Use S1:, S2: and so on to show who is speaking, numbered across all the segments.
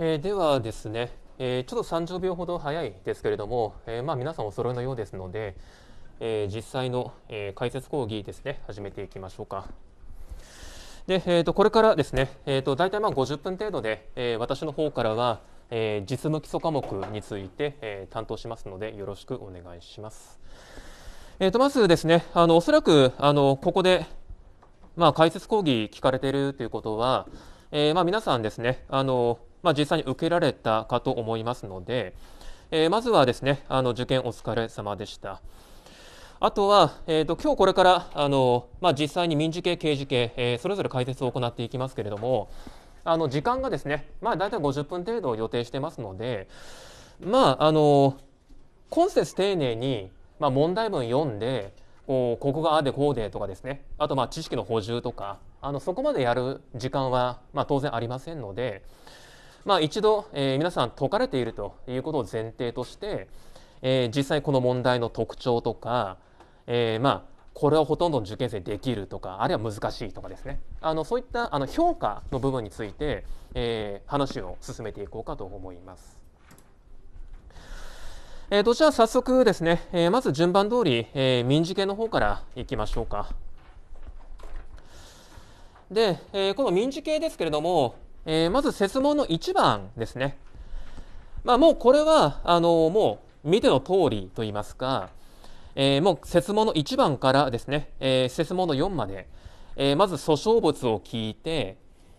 S1: えー、ではですね、えー、ちょっと30秒ほど早いですけれども、えー、まあ、皆さんお揃いのようですので、え実際の、え解説講義ですね始めていきましょうか。で、えー、とこれからですね、えー、と大体まあ50分程度で、え私の方からは、え実務基礎科目について、え担当しますのでよろしくお願いします。えー、とまずですねあのおそらくあのここで、まあ、解説講義聞かれているということはえー、まあ、皆さんですねあの、まあ、実際に受けられたかと思いますので、えー、まずはですねあの受験お疲れ様でした。あとは、えーと、今日これからあの、まあ、実際に民事系、刑事系、えー、それぞれ解説を行っていきますけれどもあの時間がですね、まあ、大体50分程度を予定してますので、まあ、あの今節丁寧に、まあ、問題文読んでこうここがあでこうでとかですねあとまあ知識の補充とかあのそこまでやる時間は、まあ、当然ありませんので、まあ、一度、えー、皆さん解かれているということを前提として、えー、実際この問題の特徴とか、えー、まあこれはほとんど受験生できるとかあるいは難しいとかですねあのそういったあの評価の部分について、えー、話を進めていこうかと思います。えー、とじゃあ早速ですね、えー、まず順番通り、えー、民事系の方からいきましょうか。で、えー、この民事系ですけれども、えー、まず設問の1番ですね。まあ、もうこれは、あのもう見ての通りと言いますか、えー、もう設問の1番からですね、えー、設問の4まで、えー、まず訴訟物を聞いて、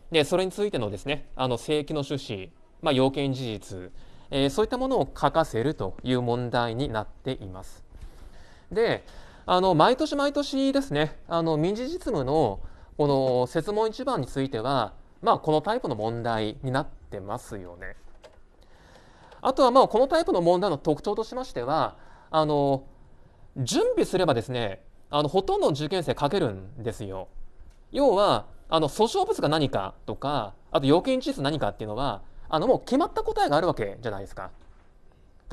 S1: でそれについてのですね、あの正規の趣旨、まあ、要件事実、えー、そういったものを書かせるという問題になっています。で、あの毎年毎年ですね、あの民事実務のこの設問1番については、まあ、このタイプの問題になってますよね。あとはまあこのタイプの問題の特徴としましてはあの準備すればですねあのほとんどの受験生書けるんですよ。要はあの訴訟物が何かとかあと要件地図何かっていうのはあのもう決まった答えがあるわけじゃないですか。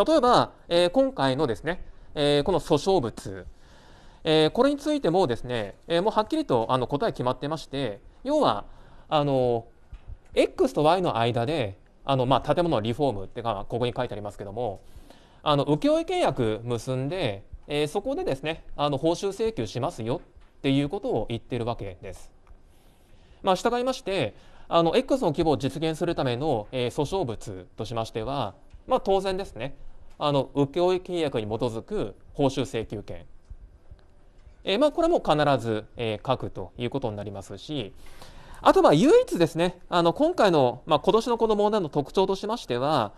S1: 例えば、えー、今回のですね、えー、この訴訟物えー、これについてもですね、えー、もうはっきりとあの答え決まってまして要はあの X と Y の間であの、まあ、建物のリフォームっていうかここに書いてありますけどもあの請負契約結んで、えー、そこでですねあの報酬請求しますよっていうことを言ってるわけです。まあ、従いましてあの X の規模を実現するための、えー、訴訟物としましては、まあ、当然ですねあの請負契約に基づく報酬請求権えー、まあ、これはもう必ず、えー、書くということになりますし、あとは唯一ですね、あの今回の、まあ、今年のこの問題の特徴としましては、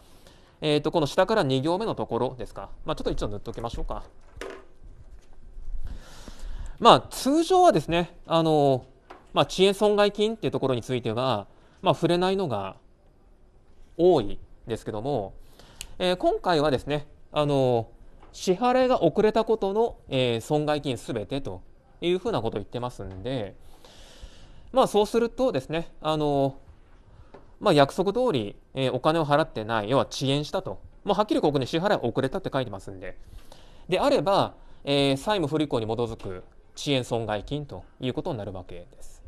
S1: えー、とこの下から2行目のところですか、まあ、ちょっと一応塗っておきましょうか。まあ、通常はですね、あのまあ、遅延損害金っていうところについては、まあ、触れないのが多いですけども、えー、今回はですね、あの支払いが遅れたことの、えー、損害金すべてというふうなことを言ってますんで、まあそうするとですね、あの、まあ約束通り、えー、お金を払ってない、要は遅延したと。まあ、はっきりここに支払い遅れたって書いてますんで。であれば、えー、債務不履行に基づく遅延損害金ということになるわけです。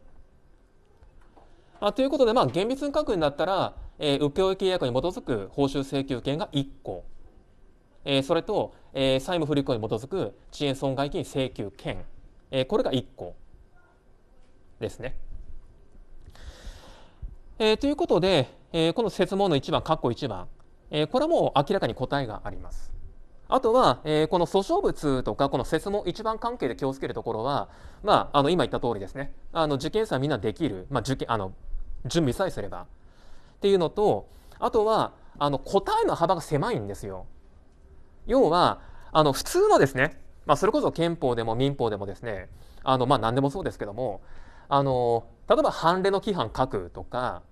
S1: まあ、ということで、まあ厳密に書くんだったら、えー、請負契約に基づく報酬請求権が1個。えー、それと、えー、債務不履行に基づく遅延損害金請求権、えー、これが1個ですね。えー、ということで、えー、この設問の1番、括弧1番、えー、これはもう明らかに答えがあります。あとは、えー、この訴訟物とかこの説問一番関係で気をつけるところは、まあ、あの今言った通りですねあの受験生はみんなできる、まあ、受験あの準備さえすればっていうのとあとはあの答えの幅が狭いんですよ。要はあの普通のですね、まあ、それこそ憲法でも民法でもですねあの、まあ、何でもそうですけどもあの例えば判例の規範書くとか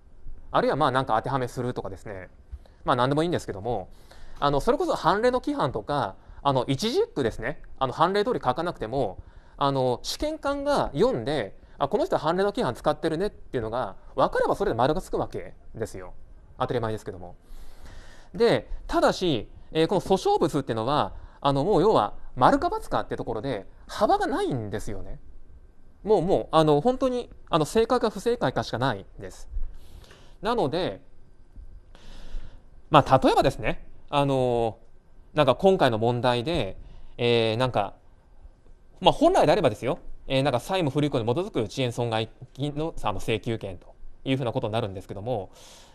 S1: あるいはまあ何か当てはめするとかですね、まあ、何でもいいんですけどもあのそれこそ判例の規範とかあの一字一句ですねあの判例通り書かなくてもあの試験官が読んであこの人は判例の規範使ってるねっていうのが分かればそれで丸がつくわけですよ当たり前ですけども。でただしえー、この訴訟物っていうのはあのもう要は丸か×かってところで幅がないんですよね。もうもうあの本当にあの正解か不正解かしかないです。なので、まあ、例えばですねあのなんか今回の問題で、えー、なんか、まあ、本来であればですよ、えー、なんか債務不履行に基づく遅延損害金のあの請求権というふうなことになるんですけども、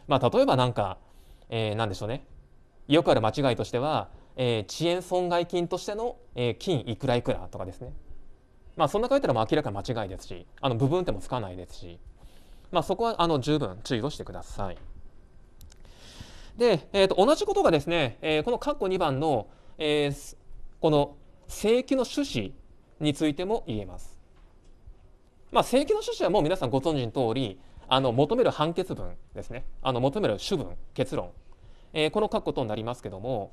S1: まあ、例えばなんか、えー、なんでしょうねよくある間違いとしては、えー、遅延損害金としての、えー、金いくらいくらとかですねまあそんな書いたらもう明らかに間違いですしあの部分点もつかないですし、まあ、そこはあの十分注意をしてください。で、えー、と同じことがですね、えー、この括弧2番の、えー、この請求の趣旨についても言えます。まあ、請求の趣旨はもう皆さんご存知の通り、あの求める判決文ですね。あの求める主文、結論えー、この書くことになりますけども、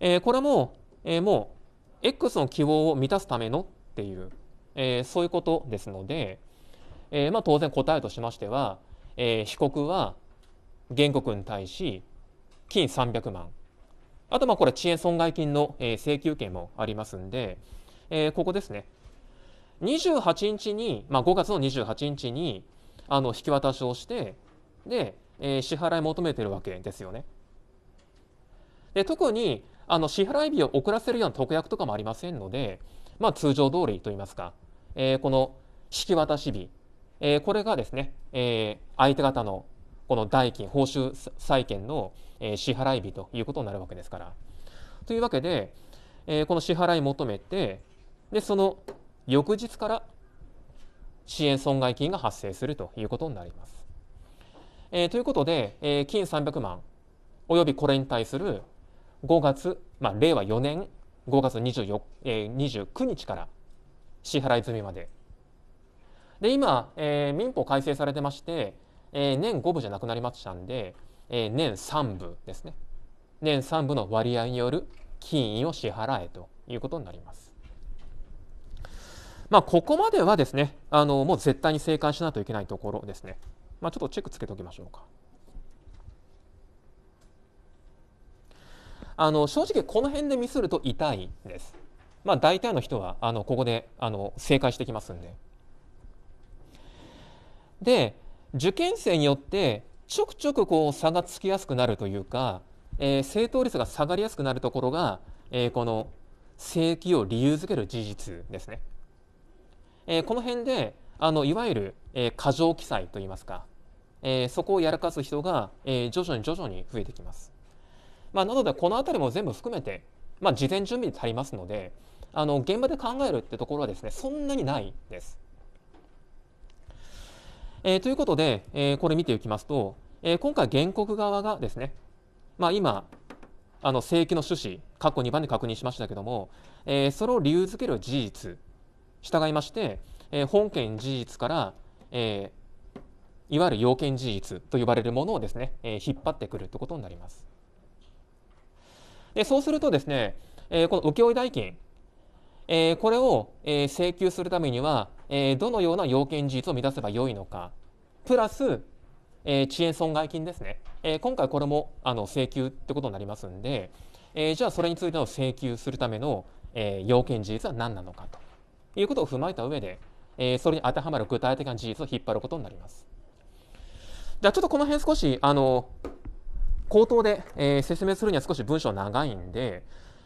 S1: えー、これも、えー、もう X の希望を満たすためのっていう、えー、そういうことですので、えーまあ、当然答えとしましては、えー、被告は原告に対し金300万あとまあこれ遅延損害金の、請求権もありますんで、えー、ここですね28日に、まあ、5月の28日にあの引き渡しをしてで、え支払い求めてるわけですよね。で特にあの支払い日を遅らせるような特約とかもありませんので、まあ、通常通りといいますか、えー、この引き渡し日、えー、これがですね、えー、相手方のこの代金報酬債権の、え支払い日ということになるわけですから。というわけで、えー、この支払い求めてでその翌日から支援損害金が発生するということになります。えー、ということで、えー、金300万およびこれに対する5月、まあ、令和4年5月24、えー、29日から支払い済みまで。で今、えー、民法改正されてまして、えー、年5部じゃなくなりましたんで、えー、年3部ですね年3部の割合による金を支払えということになります。まあ、ここまではですねあのもう絶対に正解しないといけないところですね。まあ、ちょっとチェックつけておきましょうか。あの正直この辺でミスると痛いです。まあ、大体の人はあのここであの正解してきますんで。で受験生によってちょくちょくこう差がつきやすくなるというか、えー、正答率が下がりやすくなるところが、えー、この正規を理由づける事実ですね。えー、この辺であのいわゆる、えー、過剰記載といいますか、えー、そこをやらかす人が、えー、徐々に徐々に増えてきます。まあ、なのでこの辺りも全部含めて、まあ、事前準備で足りますのであの現場で考えるってところはですねそんなにないです。えー、ということで、えー、これ見ていきますと、えー、今回原告側がですね、まあ、今あの請求の趣旨過去2番で確認しましたけども、えー、それを理由づける事実従いましてえー、本件事実から、えー、いわゆる要件事実と呼ばれるものをですね、えー、引っ張ってくるということになります。でそうするとですね、えこの請負代金、えこれを、え請求するためには、えどのような要件事実を満たせばよいのか、プラス、え遅延損害金ですね、え今回これもあの請求ってことになりますんで、えじゃあそれについての請求するための、え要件事実は何なのかということを踏まえた上で、えー、それに当てはまる具体的な事実を引っ張ることになります。じゃあちょっとこの辺少し、あの、口頭で、えー、説明するには少し文章長いんで、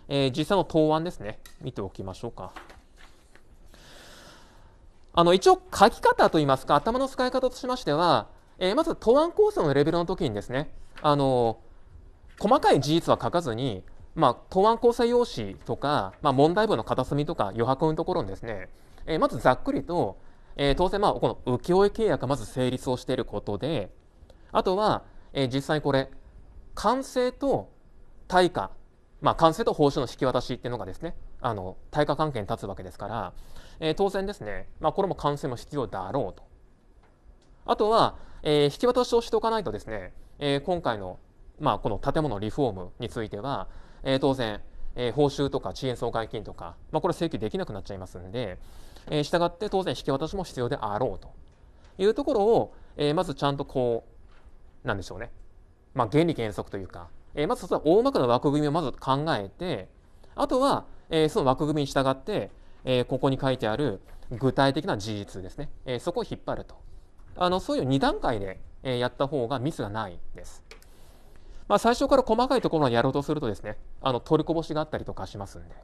S1: えー、実際の答案ですね、見ておきましょうか。あの一応書き方といいますか頭の使い方としましては、えー、まず答案構成のレベルの時にですねあの細かい事実は書かずに、まあ、答案構成用紙とか、まあ、問題文の片隅とか余白のところにですねえまずざっくりと、え当然まあこの請負契約がまず成立をしていることであとは、え実際これ完成と対価まあ、完成と報酬の引き渡しっていうのがですねあの対価関係に立つわけですから、えー、当然ですね、まあ、これも完成も必要だろうとあとは、えー、引き渡しをしておかないとですね、えー、今回の、まあ、この建物リフォームについては、え当然、え報酬とか遅延損害金とか、まあ、これ請求できなくなっちゃいますんで、えー、従って当然引き渡しも必要であろうというところを、えー、まずちゃんとこうなんでしょうね、まあ、原理原則というか、えー、まずそれは大まかな枠組みをまず考えてあとは、えー、その枠組みに従って、えー、ここに書いてある具体的な事実ですね、えー、そこを引っ張るとあのそういう2段階で、えー、やった方がミスがないです。まあ、最初から細かいところをやろうとするとですねあの取りこぼしがあったりとかしますんで。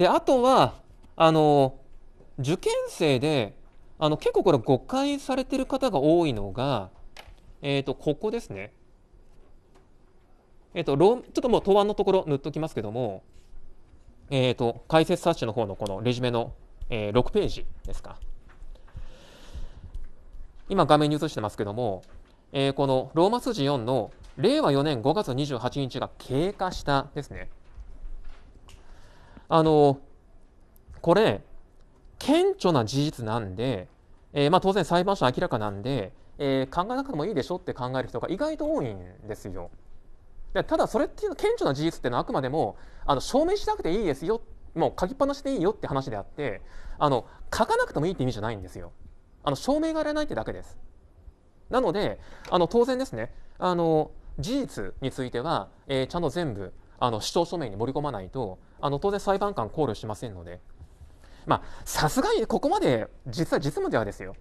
S1: であとはあの受験生であの結構これ誤解されてる方が多いのが、えーと、ここですね。えっ、ー、と、ちょっともう答案のところ塗っときますけども、えっ、ー、と、解説冊子の方のこのレジュメの、えー、6ページですか。今画面に映してますけども、えー、このローマ数字4の令和4年5月28日が経過したですね。あのこれ顕著な事実なんで、えー、まあ、当然裁判所明らかなんで、えー、考えなくてもいいでしょって考える人が意外と多いんですよ。でただそれっていうの顕著な事実っていうのはあくまでもあの証明しなくていいですよもう書きっぱなしでいいよって話であってあの書かなくてもいいって意味じゃないんですよ。あの証明がれないってだけです。なのであの当然ですねあの事実については、えー、ちゃんと全部あの主張書面に盛り込まないとあの当然裁判官考慮しませんのでまさすがにここまで実は実務ではですよ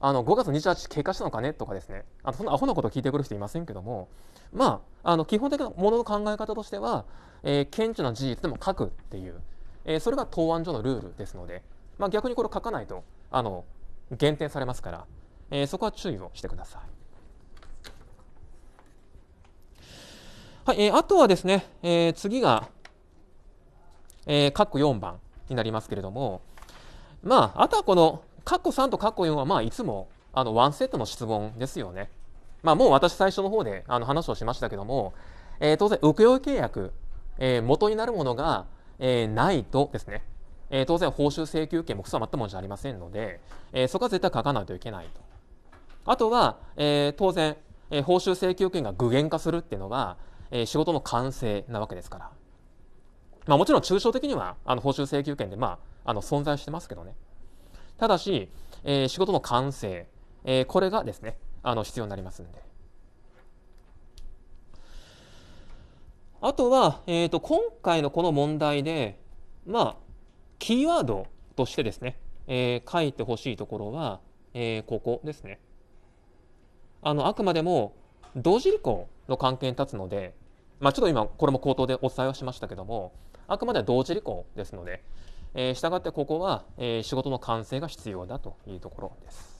S1: あの5月28日経過したのかねとかですねあのそんなアホなこと聞いてくる人いませんけどもまああの基本的なものの考え方としては、えー、顕著な事実でも書くっていう、えー、それが答案上のルールですので、まあ、逆にこれを書かないとあの減点されますから、えー、そこは注意をしてください。はい、えー、あとはですね、えー、次が、えー、カッコ4番になりますけれども、まあ、あとはこの、カッコ3とカッコ4は、まあ、いつも、あの、ワンセットの質問ですよね。まあ、もう私最初の方であの話をしましたけども、えー、当然、請負契約、えー、元になるものが、えー、ないとですね、えー、当然、報酬請求権もくそまったものじゃありませんので、えー、そこは絶対書かないといけないと。あとは、えー、当然、えー、報酬請求権が具現化するっていうのは、えー、仕事の完成なわけですから。まあ、もちろん抽象的にはあの報酬請求権で、まあ、あの存在してますけどね。ただし、えー、仕事の完成、えー、これがですね、あの必要になりますんで。あとは、えーと、今回のこの問題で、まあ、キーワードとしてですね、えー、書いてほしいところは、えー、ここですね。あのあくまでも同時履行の関係に立つので、まあ、ちょっと今これも口頭でお伝えしましたけどもあくまで同時履行ですので、えー、したがってここは、えー、仕事の完成が必要だというところです。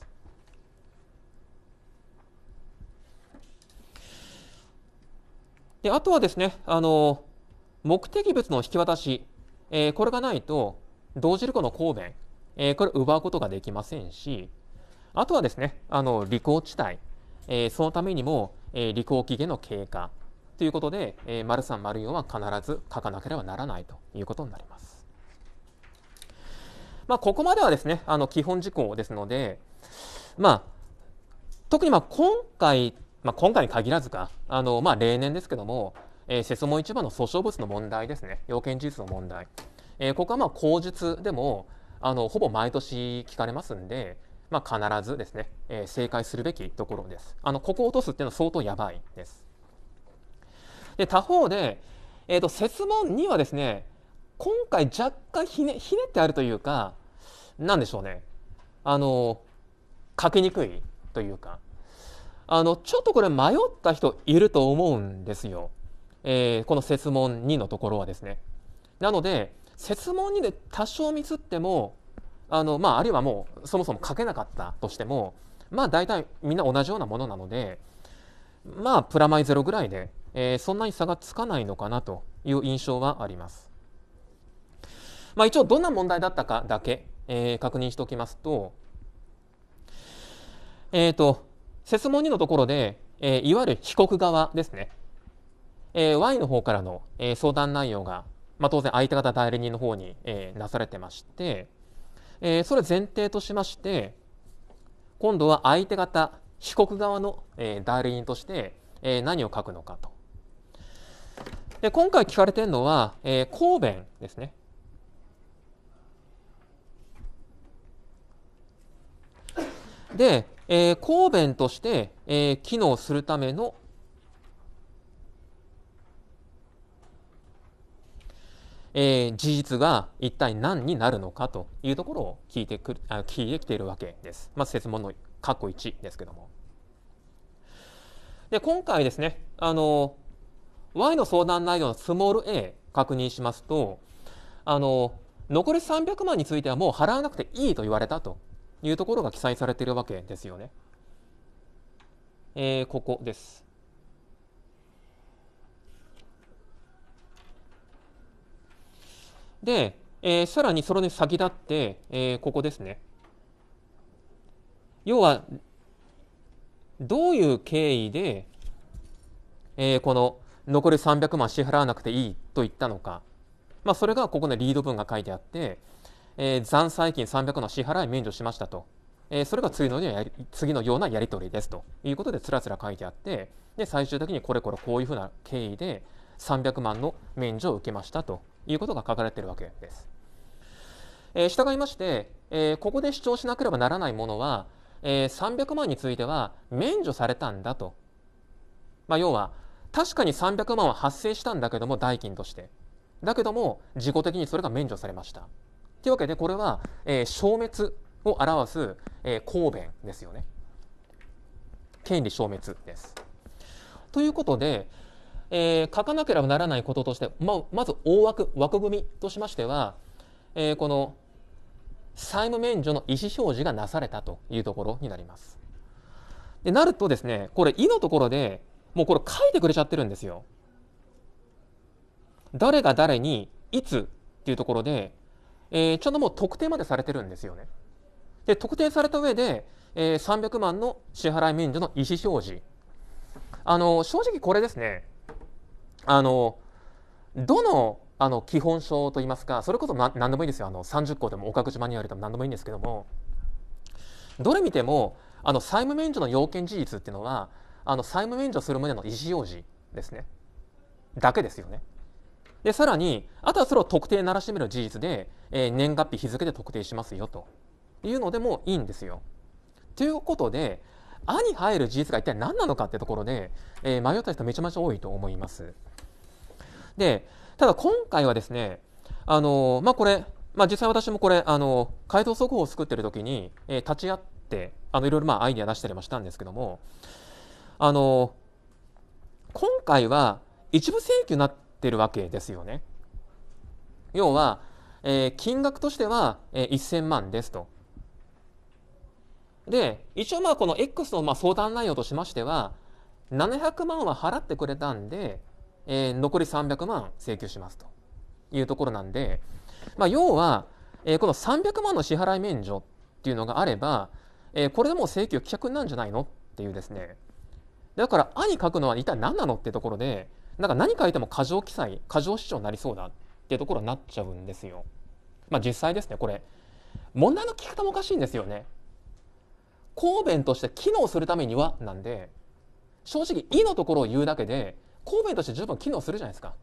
S1: であとはですねあの目的物の引き渡し、えー、これがないと同時履行の公弁、えー、これ奪うことができませんしあとはですねあの履行地帯、えー、そのためにも、えー、履行期限の経過ということで、えー、丸3、丸4は必ず書かなければならないということになります。まあ、ここまではですね、あの基本事項ですので、まあ、特にまあ今回、まあ、今回に限らずか、あのまあ例年ですけども、えー、セソモ一番の訴訟物の問題ですね、要件事実の問題。えー、ここはまあ口述でもあのほぼ毎年聞かれますんで、まあ、必ずですね、えー、正解するべきところです。あのここを落とすっていうのは相当やばいです。で他方で、えーと、設問2はですね今回若干ひねひねってあるというか何でしょうねあの書きにくいというかあのちょっとこれ迷った人いると思うんですよ、えー、この設問2のところはですね。なので設問2で多少ミスってもあの、まあ、あるいはもうそもそも書けなかったとしてもまあ大体みんな同じようなものなのでまあプラマイゼロぐらいでえー、そんなに差がつかないのかなという印象はあります。まあ、一応どんな問題だったかだけ、えー、確認しておきますと,、えーと、説問2のところで、えー、いわゆる被告側ですね、えー、Y の方からの、えー、相談内容が、まあ、当然相手方代理人の方に、えー、なされてまして、えー、それ前提としまして今度は相手方被告側の、えー、代理人として、えー、何を書くのかとで今回聞かれてるのは、えー、公弁ですね。で、えー、公弁として、えー、機能するためのえー、事実が一体何になるのかというところを聞いてくるあ聞いてきているわけです。まず、あ、説問の括弧1ですけども。で今回ですねあの Y の相談内容のスモール a 確認しますとあの残り300万についてはもう払わなくていいと言われたというところが記載されているわけですよね。えー、ここです。で、えー、さらにそれに先立って、えー、ここですね。要は、どういう経緯で、えー、この残り300万支払わなくていいと言ったのか、まあ、それがここのリード文が書いてあって、えー、残債金300万支払い免除しましたと、えー、それが次のやり次のようなやり取りですということでつらつら書いてあってで最終的にこれこれこういうふうな経緯で300万の免除を受けましたということが書かれているわけです。えー、従いまして、えー、ここで主張しなければならないものは、えー、300万については免除されたんだと、まあ、要は確かに300万は発生したんだけども代金としてだけども事己的にそれが免除されましたというわけでこれは、えー、消滅を表す、えー、公弁ですよね権利消滅ですということで、えー、書かなければならないこととしてままず大枠枠組みとしましては、えー、この債務免除の意思表示がなされたというところになります。でなるとですねこれ「い」のところでもうこれ書いてくれちゃってるんですよ。誰が誰にいつっていうところで、えー、ちゃんともう特定までされてるんですよね。で特定された上で、えー、300万の支払い免除の意思表示あの正直これですねあのどのあの基本書といいますかそれこそ何でもいいですよあの30項でもお隠しマニュアルでも何でもいいんですけどもどれ見てもあの債務免除の要件事実っていうのはあの債務免除する旨の意思表示ですねだけですよね。でさらにあとはそれを特定ならしめる事実で、えー、年月日日付で特定しますよというのでもいいんですよ。ということで「あ」に入る事実が一体何なのかってところで、えー、迷った人めちゃめちゃ多いと思います。でただ今回はですねあのー、まあこれ、まあ、実際私もこれあの回答速報を作ってる時に、え立ち会ってあのいろいろまあアイデア出したりもしたんですけどもあの今回は一部請求になってるわけですよね。要は、えー、金額としては、えー、1000万ですと。で一応まあこの X のまあ相談内容としましては700万は払ってくれたんで、えー、残り300万請求しますというところなんで、まあ、要は、えー、この300万の支払い免除っていうのがあれば、えー、これでもう請求棄却なんじゃないのっていうですねだから「あ」に書くのは一体何なのってところでなんか何書いても過剰記載過剰主張になりそうだってところになっちゃうんですよ。まあ実際ですねこれ問題の聞き方もおかしいんですよね。公弁として機能するためにはなんで正直「い」のところを言うだけで公弁として十分機能するじゃないですか。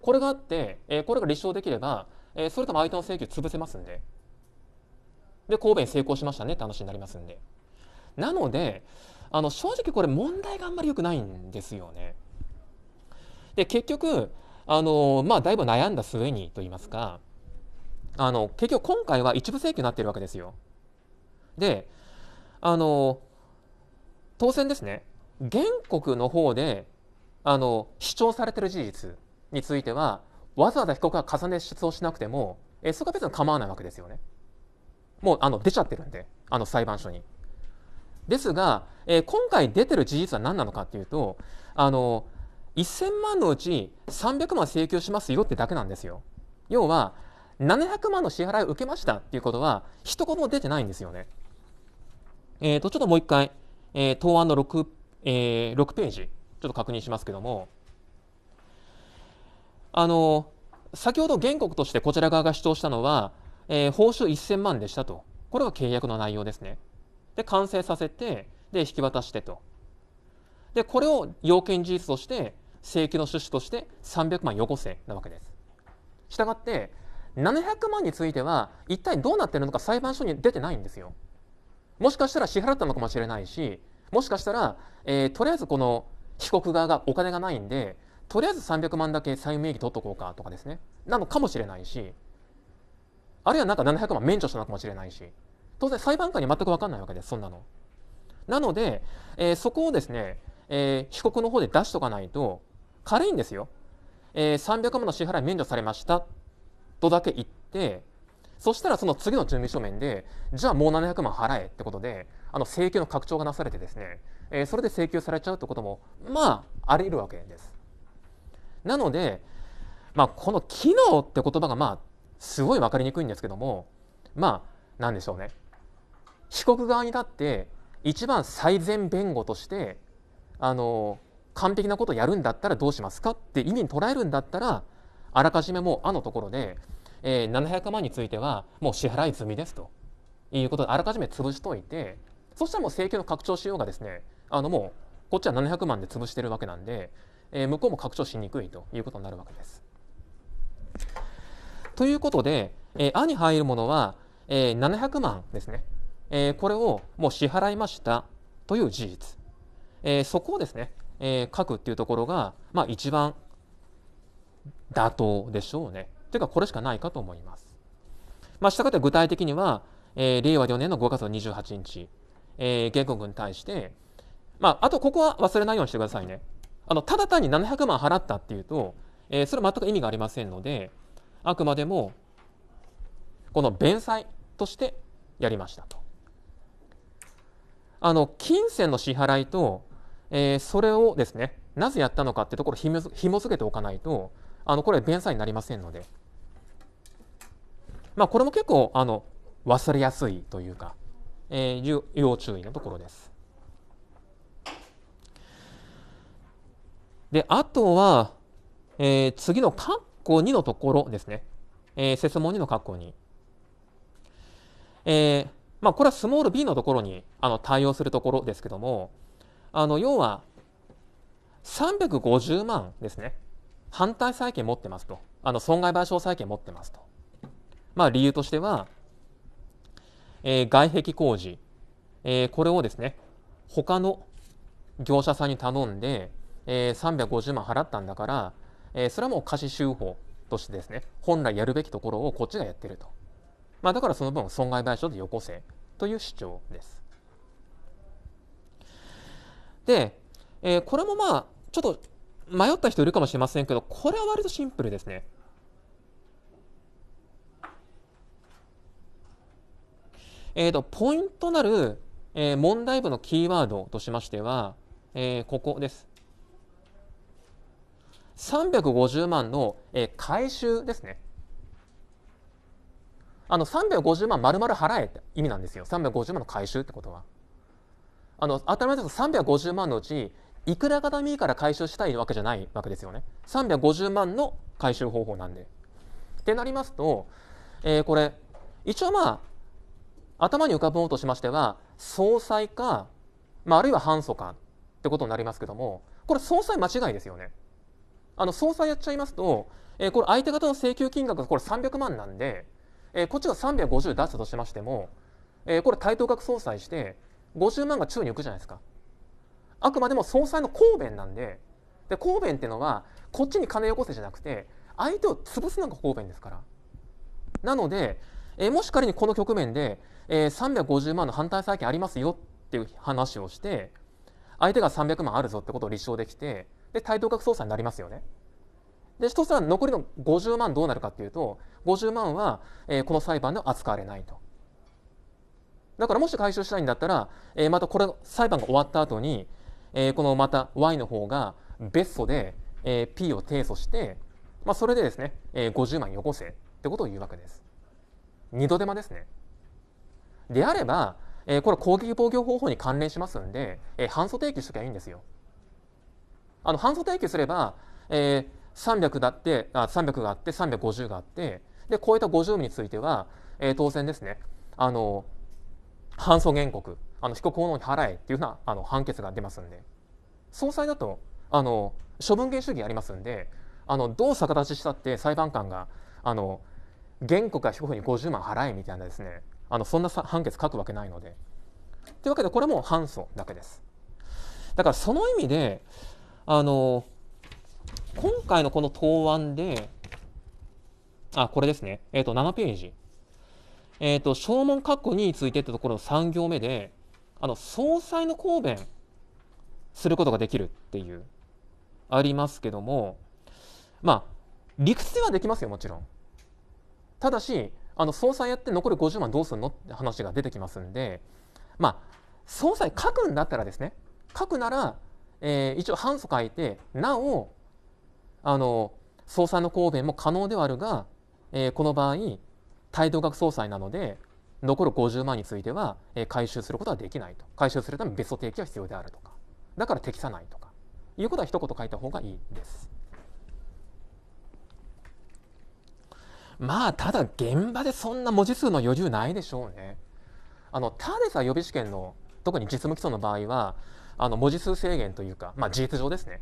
S1: これがあって、えー、これが立証できれば、えー、それとも相手の請求潰せますんで。で、公弁成功しましたねって話になりますんで。なので、あの正直これ問題があんまり良くないんですよね。で結局あのまあだいぶ悩んだ末にと言いますかあの結局今回は一部請求になってるわけですよ。であの当選ですね原告の方であの主張されてる事実についてはわざわざ被告は重ね出をしなくてもえそこは別に構わないわけですよね。もうあの出ちゃってるんであの裁判所に。ですが、えー、今回出てる事実は何なのかっていうとあの1000万のうち300万請求しますよってだけなんですよ。要は700万の支払いを受けましたっていうことは一言も出てないんですよね。えっ、ー、とちょっともう一回、えー、答案の 6,、えー、6ページちょっと確認しますけどもあの先ほど原告としてこちら側が主張したのは、えー、報酬1000万でしたとこれは契約の内容ですね。で完成させてで引き渡してとでこれを要件事実として請求の趣旨として300万よこせなわけです。したがって700万については一体どうなってるのか裁判所に出てないんですよ。もしかしたら支払ったのかもしれないしもしかしたら、えー、とりあえずこの被告側がお金がないんでとりあえず300万だけ債務名義取っとこうかとかですねなのかもしれないしあるいはなんか700万免除したのかもしれないし当然裁判官に全く分かんないわけですそんなの。なので、えー、そこをですね、えー、被告の方で出しとかないと軽いんですよ。えー、300万の支払い免除されましたとだけ言ってそしたらその次の準備書面でじゃあもう700万払えってことであの請求の拡張がなされてですね、えー、それで請求されちゃうってこともまああり得るわけです。なので、まあ、この機能って言葉がまあすごい分かりにくいんですけどもまあなんでしょうね被告側に立って一番最善弁護としてあの完璧なことをやるんだったらどうしますかって意味に捉えるんだったらあらかじめもう「あ」のところで、えー、700万についてはもう支払い済みですということであらかじめ潰しといてそしたらもう請求の拡張しようがですねあのもうこっちは700万で潰してるわけなんで、えー、向こうも拡張しにくいということになるわけです。ということで「あ、えー」に入るものは、えー、700万ですね。えー、これをもう支払いましたという事実、えー、そこをですね、えー、書くっていうところが、まあ、一番妥当でしょうね。というかこれしかないかと思います。まあ、したがって具体的には、えー、令和4年の5月28日、えー、原告に対して、まあ、あとここは忘れないようにしてくださいね。あのただ単に700万払ったっていうと、えー、それは全く意味がありませんのであくまでもこの弁済としてやりましたと。あの金銭の支払いと、えー、それをですねなぜやったのかってところをひも付けておかないとあのこれは弁済になりませんので、まあ、これも結構あの忘れやすいというか、えー、要注意のところです。であとは、えー、次の括弧2のところですね、えー、説問2の括弧2。えーまあ、これはスモール b のところにあの対応するところですけどもあの要は350万ですね反対債権持ってますとあの損害賠償債権持ってますと、まあ、理由としては、えー、外壁工事、えー、これをですね他の業者さんに頼んで、えー、350万払ったんだから、えー、それはもう貸し収法としてですね本来やるべきところをこっちがやってると、まあ、だからその分損害賠償でよこせという主張です。で、えー、これもまあちょっと迷った人いるかもしれませんけどこれは割とシンプルですね。えーと、ポイントなる、えー、問題文のキーワードとしましては、えー、ここです。350万の、えー、回収ですね。あの350万丸々払えって意味なんですよ350万の回収ってことはあの当たり前ですと350万のうちいくらかでもいいから回収したいわけじゃないわけですよね350万の回収方法なんでってなりますと、えー、これ一応まあ頭に浮かぶものとしましては総裁か、まあ、あるいは反訴かってことになりますけどもこれ総裁間違いですよねあの総裁やっちゃいますと、えー、これ相手方の請求金額がこれ300万なんでえー、こっちが350出したとしましても、えー、これ対等額総裁して50万が宙に浮くじゃないですかあくまでも総裁の公弁なんでで公弁っていうのはこっちに金をよこせじゃなくて相手を潰すのが公弁ですからなので、えー、もし仮にこの局面で、えー、350万の反対債権ありますよっていう話をして相手が300万あるぞってことを立証できてで対等額総裁になりますよね。で一つは残りの50万どうなるかっていうと50万は、えー、この裁判では扱われないと。だからもし回収したいんだったら、えー、またこれ裁判が終わった後に、えー、このまた Y の方が別訴で、えー、P を提訴して、まあ、それでですね、えー、50万よこせってことを言うわけです。二度手間ですね。であれば、えー、これ攻撃防御方法に関連しますんで、えー、反訴提起しときゃいいんですよ。あの反訴提起すれば、えー、300だってあ300があって350があってで超えた50については、えー、当然ですねあの反訴原告あの被告ほうに払えっていうふうなあの判決が出ますんで総裁だとあの処分権主義ありますんであのどう逆立ちしたって裁判官があの原告が被告に50万払えみたいなですねあのそんな判決書くわけないので。というわけでこれも反訴だけです。だからその意味であの今回のこの答案で、あ、これですね。えっ、ー、と、7ページ。えっ、ー、と、証文括弧2についてってところの3行目で、あの、総裁の答弁することができるっていう、ありますけども、まあ、理屈ではできますよ、もちろん。ただし、あの、総裁やって残る50万どうすんのって話が出てきますんで、まあ、総裁書くんだったらですね、書くなら、えー、一応反訴書いて、なお、あの総裁の答弁も可能ではあるが、えー、この場合態度額総裁なので残る50万については、えー、回収することはできないと回収するために別途提起は必要であるとかだから適さないとかいうことは一言書いた方がいいです。まあただ現場でそんな文字数の余裕ないでしょうね。あのただでさ予備試験の特に実務基礎の場合はあの文字数制限というか、まあ、事実上ですね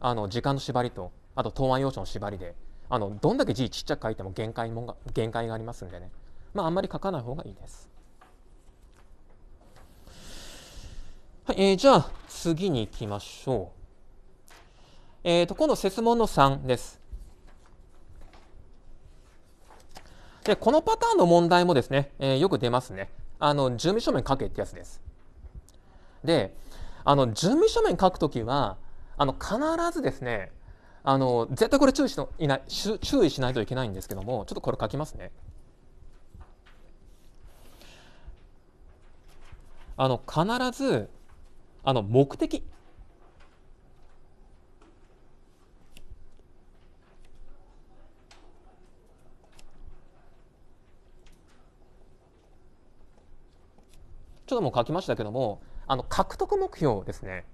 S1: あの時間の縛りとあと答案要紙の縛りであのどんだけ字ちっちゃく書いても限界もんが限界がありますんでね、まあ、あんまり書かない方がいいです。はい、えー、じゃあ次に行きましょう。えーと、と今度設問の3です。でこのパターンの問題もですね、えー、よく出ますね。あの準備書面書けってやつです。であの準備書面書くときはあの必ずですねあの絶対これ注意しのいない注意しないといけないんですけどもちょっとこれ書きますね。あの必ずあの目的ちょっともう書きましたけどもあの獲得目標ですね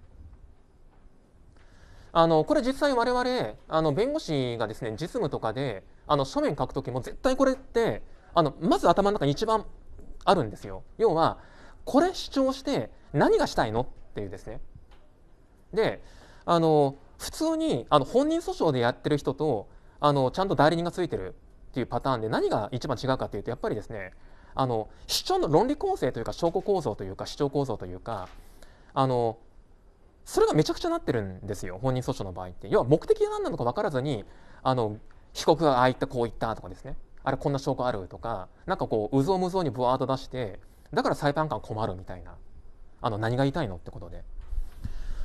S1: あのこれ実際我々あの弁護士がですね実務とかであの書面書くときも絶対これってあのまず頭の中に一番あるんですよ。要はこれ主張して何がしたいのっていうですね。であの普通にあの本人訴訟でやってる人とあのちゃんと代理人がついてるっていうパターンで何が一番違うかっていうとやっぱりですねあの主張の論理構成というか証拠構造というか主張構造というかあのそれがめちゃくちゃなってるんですよ本人訴訟の場合って要は目的が何なのか分からずにあの被告がああ言ったこう言ったとかですねあれこんな証拠あるとかなんかこううぞうむぞうにぶわーっと出してだから裁判官困るみたいなあの何が言いたいのってことで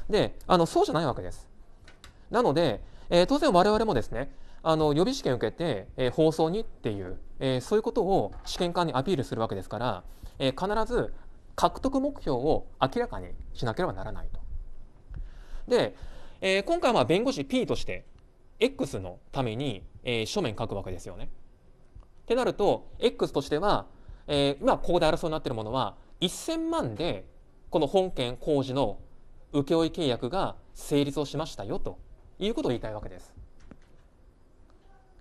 S1: であのそうじゃないわけですなので、えー、当然我々もですねあの予備試験受けて、えー、放送にっていう、えー、そういうことを試験官にアピールするわけですから、え必ず獲得目標を明らかにしなければならないとで、えー、今回は弁護士 P として X のために、えー、書面書くわけですよね。ってなると X としては、えー、今ここで争いになっているものは1,000万でこの本件工事の請負契約が成立をしましたよということを言いたいわけです。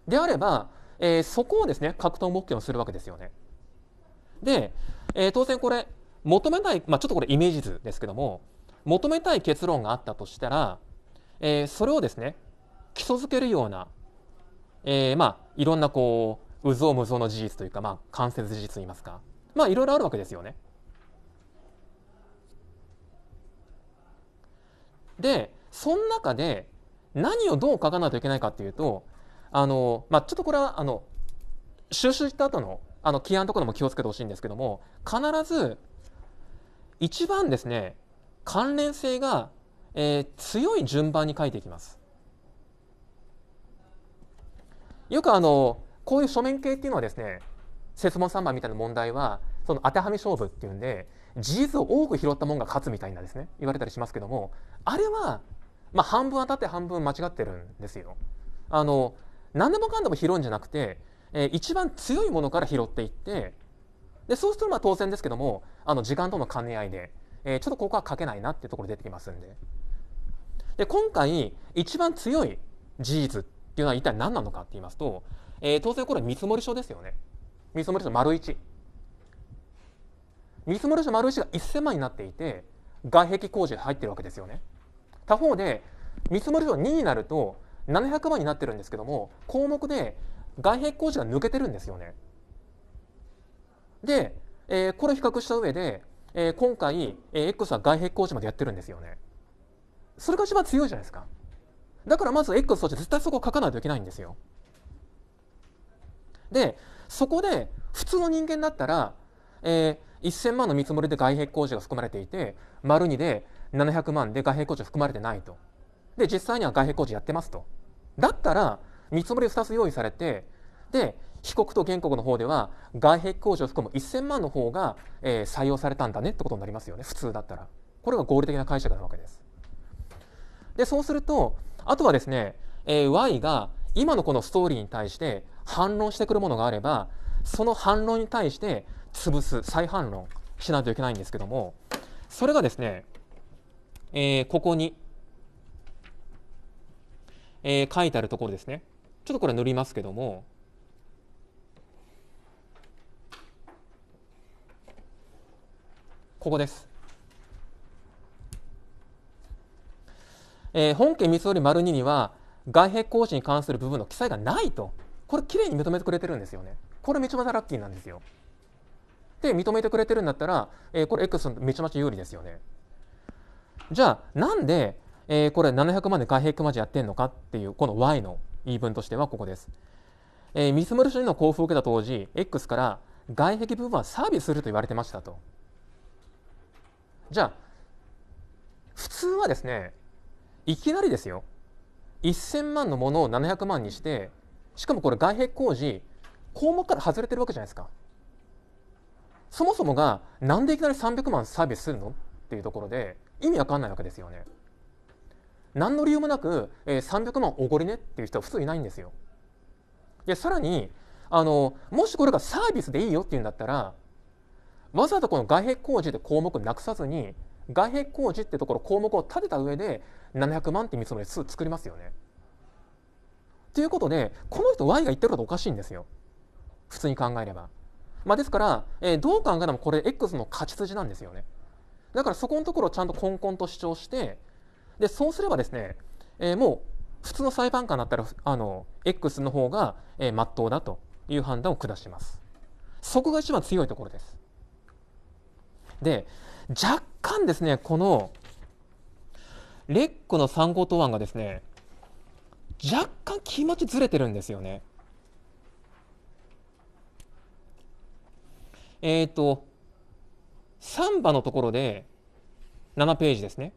S1: であれば、えー、そこをですね格闘目標をするわけですよね。で、えー、当然これ求めない、まあ、ちょっとこれイメージ図ですけども求めたい結論があったとしたら、えー、それをですね基礎づけるような、えー、まあいろんなこう有象無象の事実というか、まあ、間接事実といいますかまあいろいろあるわけですよね。でその中で何をどう書かないといけないかっていうとあの、まあ、ちょっとこれはあの収集した後のあの起案のところも気をつけてほしいんですけども必ず一番ですね関連性が、えー、強い順番に書いていきます。よくあのこういう書面形っていうのはですね説問三番みたいな問題はその当てはめ勝負っていうんで事実を多く拾ったもんが勝つみたいなですね言われたりしますけどもあれは、まあ、半分当たって半分間違ってるんですよ。あの何でもかんでも拾うんじゃなくて、えー、一番強いものから拾っていってでそうするとまあ当然ですけどもあの時間との兼ね合いでえー、ちょっとここは書けないなっていうところ出てきますんで。で今回一番強い事実っていうのは一体何なのかって言いますと、えー、当然これ見積書ですよね。見積書丸1。見積書丸1が1000万になっていて外壁工事が入ってるわけですよね。他方で見積書2になると700万になってるんですけども項目で外壁工事が抜けてるんですよね。で、えー、これを比較した上でえー、今回、えー、X は外壁工事までやってるんですよね。それが一番強いじゃないですか。だからまず X として絶対そこを書かないといけないんですよ。で、そこで普通の人間だったら、えー、1000万の見積もりで外壁工事が含まれていて、丸2で700万で外壁工事含まれてないと。で、実際には外壁工事やってますと。だったら、見積もり2つ用意されて、で、被告と原告の方では外壁工事を含む1000万の方が、えー、採用されたんだねってことになりますよね普通だったらこれが合理的な解釈なわけですでそうするとあとはですね、えー、Y が今のこのストーリーに対して反論してくるものがあればその反論に対して潰す再反論しないといけないんですけどもそれがですね、えー、ここに、えー、書いてあるところですねちょっとこれ塗りますけどもここです。えー、本件見積もり2には外壁工事に関する部分の記載がないとこれきれいに認めてくれてるんですよね。これめちゃめラッキーなんですよ。で認めてくれてるんだったら、えー、これ X めちゃちゃ有利ですよね。じゃあなんで、えー、これ700万で外壁工事やってんのかっていうこの Y の言い分としてはここです。えー、見積書の交付を受けた当時 X から外壁部分はサービスすると言われてましたと。じゃあ普通はですねいきなりですよ1,000万のものを700万にしてしかもこれ外壁工事項目から外れてるわけじゃないですか。そもそもがなんでいきなり300万サービスするのっていうところで意味わかんないわけですよね。何の理由もなく、えー、300万おごりねっていう人は普通いないんですよ。でさらにあのもしこれがサービスでいいよっていうんだったらわざとこの外壁工事で項目なくさずに外壁工事ってところ項目を立てた上で700万って見積もり数作りますよね。ということでこの人 Y が言ってることおかしいんですよ普通に考えれば。まあ、ですから、えー、どう考えてもこれ X の勝ち筋なんですよね。だからそこのところをちゃんと根々と主張してでそうすればですね、えー、もう普通の裁判官だったらあの X の方がま、えー、っとうだという判断を下します。そこが一番強いところです。で若干ですねこのレックの参号答案がですね若干気持ちずれてるんですよね。えっ、ー、とン番のところで7ページですね。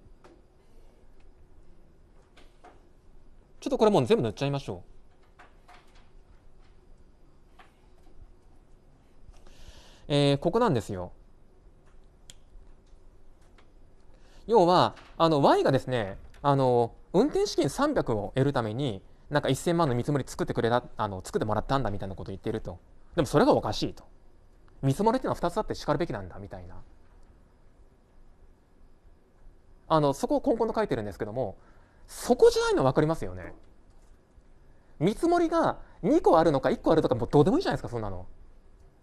S1: ちょっとこれもう全部塗っちゃいましょう。えー、ここなんですよ。要はあの Y がですねあの運転資金300を得るためになんか1000万の見積もり作ってくれたあの作ってもらったんだみたいなことを言ってるとでもそれがおかしいと見積もりっていうのは2つあってしかるべきなんだみたいなあのそこを根本と書いてるんですけどもそこじゃないの分かりますよね見積もりが2個あるのか1個あるとかもうどうでもいいじゃないですかそんなの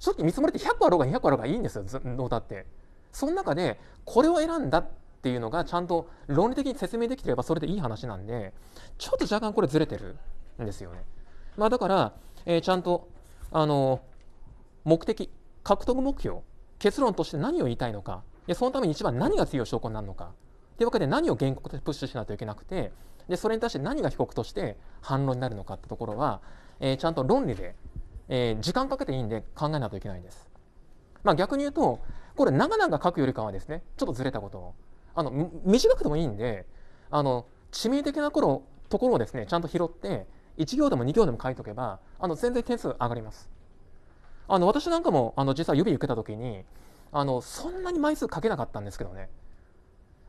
S1: 正直見積もりって100個あろうが200個あろうがいいんですよどうだってその中でこれを選んだっっていうのがちゃんと論理的に説明できてればそれでいい話なんでちょっと若干これずれてるんですよね。まあ、だから、えー、ちゃんとあの目的獲得目標結論として何を言いたいのかでそのために一番何が強い証拠になるのかというわけで何を原告としてプッシュしないといけなくてでそれに対して何が被告として反論になるのかってところは、えー、ちゃんと論理で、えー、時間かけていいんで考えないといけないんです。まあ、逆に言うとこれ長々書くよりかはですねちょっとずれたことをあの短くてもいいんであの致命的な頃ところをですねちゃんと拾って1行でも2行でも書いとけばあの全然点数上がります。あの私なんかもあの実は指受けた時にあのそんなに枚数書けなかったんですけどね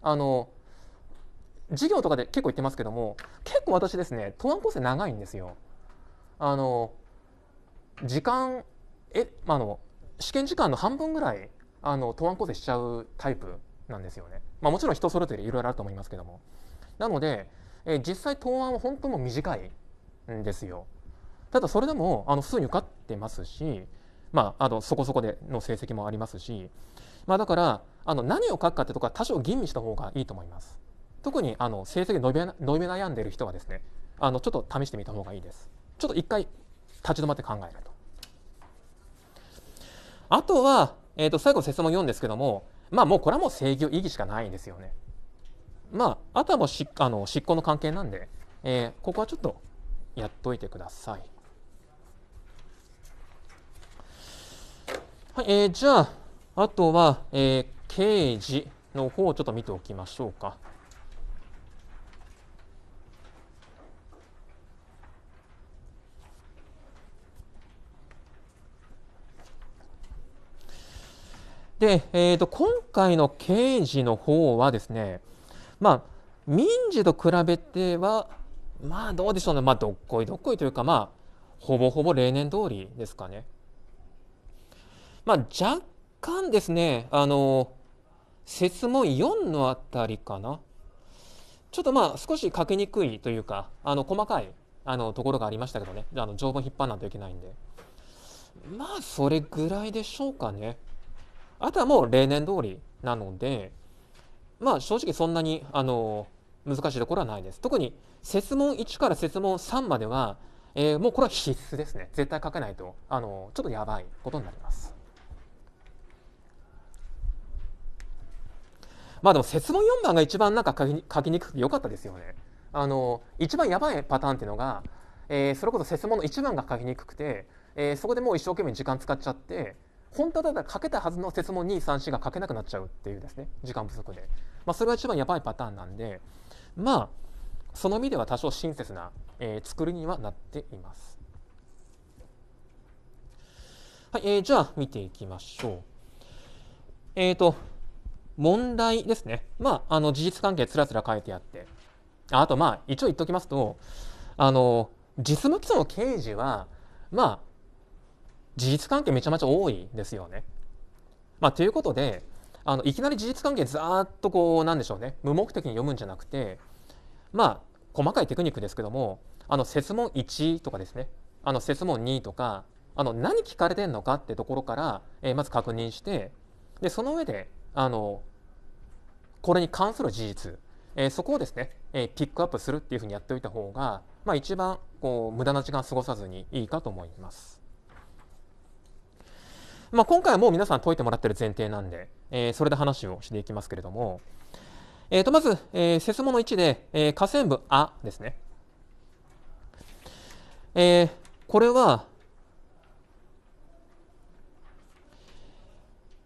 S1: あの授業とかで結構言ってますけども結構私ですね答案構成長いんですよ。あの時間え、あの、試験時間の半分ぐらいあの答案構成しちゃうタイプなんですよね。まあ、もちろん人それぞれいろいろあると思いますけども。なので、えー、実際答案は本当も短いんですよ。ただそれでもあの普通に受かってますし、まあ、あのそこそこでの成績もありますし、まあ、だからあの何を書くかってとか多少吟味した方がいいと思います。特にあの成績伸び伸び悩んでる人はですねあのちょっと試してみた方がいいです。ちょっと一回立ち止まって考えると。あとは、えー、と最後の説問4ですけどもまあもうこれはもう正義を意義しかないんですよね。まあ、あとはもうあの執行の関係なんで、えー、ここはちょっとやっといてください。はい、えー、じゃあ、あとは、えー、刑事の方をちょっと見ておきましょうか。で、えーと、今回の刑事の方はですね、まあ、民事と比べては、まあどうでしょうね、まあ、どっこいどっこいというか、まあ、ほぼほぼ例年通りですかね。まあ、若干ですね、あの、説問4のあたりかな。ちょっとまあ少し書きにくいというか、あの細かいあのところがありましたけどね、あの条文引っ張らないといけないんで。まあそれぐらいでしょうかね。あとはもう例年通りなので、まあ正直そんなに、あの、難しいところはないです。特に、設問1から設問3までは、えー、もうこれは必須ですね。絶対書けないと、あの、ちょっとやばいことになります。まあでも、設問4番が一番なんか書き書きにくくてよかったですよね。あの、一番やばいパターンっていうのが、えー、それこそ設問の1番が書きにくくて、えー、そこでもう一生懸命時間使っちゃって、本当だったら書けたはずの設問234が書けなくなっちゃうっていうですね時間不足で、まあ、それが一番やばいパターンなんでまあその意味では多少親切な、えー、作りにはなっています。はいえー、じゃあ見ていきましょう。えっ、ー、と問題ですね。まああの事実関係つらつら書いてあってあとまあ一応言っておきますとあの実務基礎の刑事はまあ事実関係めちゃめちゃ多いですよね。まあ、ということであのいきなり事実関係ざーっとこうなんでしょうね無目的に読むんじゃなくてまあ細かいテクニックですけどもあの説問1とかですねあの説問2とかあの何聞かれてんのかってところから、えー、まず確認してでその上であのこれに関する事実、えー、そこをですね、えー、ピックアップするっていうふうにやっておいた方が、まあ、一番こう無駄な時間過ごさずにいいかと思います。まあ、今回はもう皆さん解いてもらってる前提なんで、えー、それで話をしていきますけれども、えー、とまず、えー、説物1で、えー、下線部「あ」ですね、えー、これは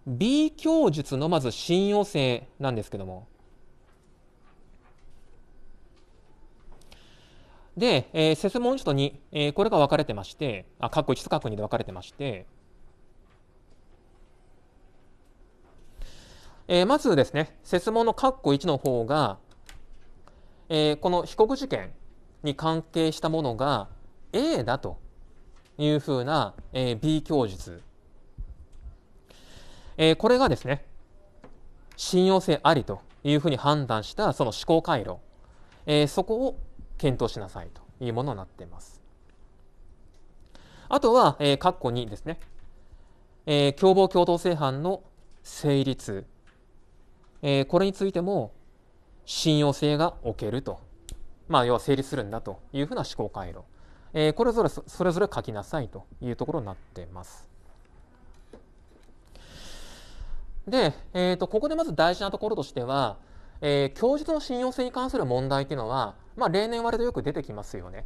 S1: B 供述のまず信用性なんですけどもで、えー、説問1と2、えー、これが分かれてましてあ括弧1と括弧2で分かれてましてえー、まずですね設問の括弧1の方が、えー、この被告事件に関係したものが A だというふうな、えー、B 供述、えー、これがですね信用性ありというふうに判断したその思考回路、えー、そこを検討しなさいというものになっています。あとは、えー、括弧2ですね、えー、共謀共同正犯の成立えー、これについても信用性がおけると、まあ、要は成立するんだというふうな思考回路、えー、これぞれそれぞれ書きなさいというところになってます。で、えーと、ここでまず大事なところとしては、えー、供述の信用性に関する問題というのは、まあ、例年割とよく出てきますよね。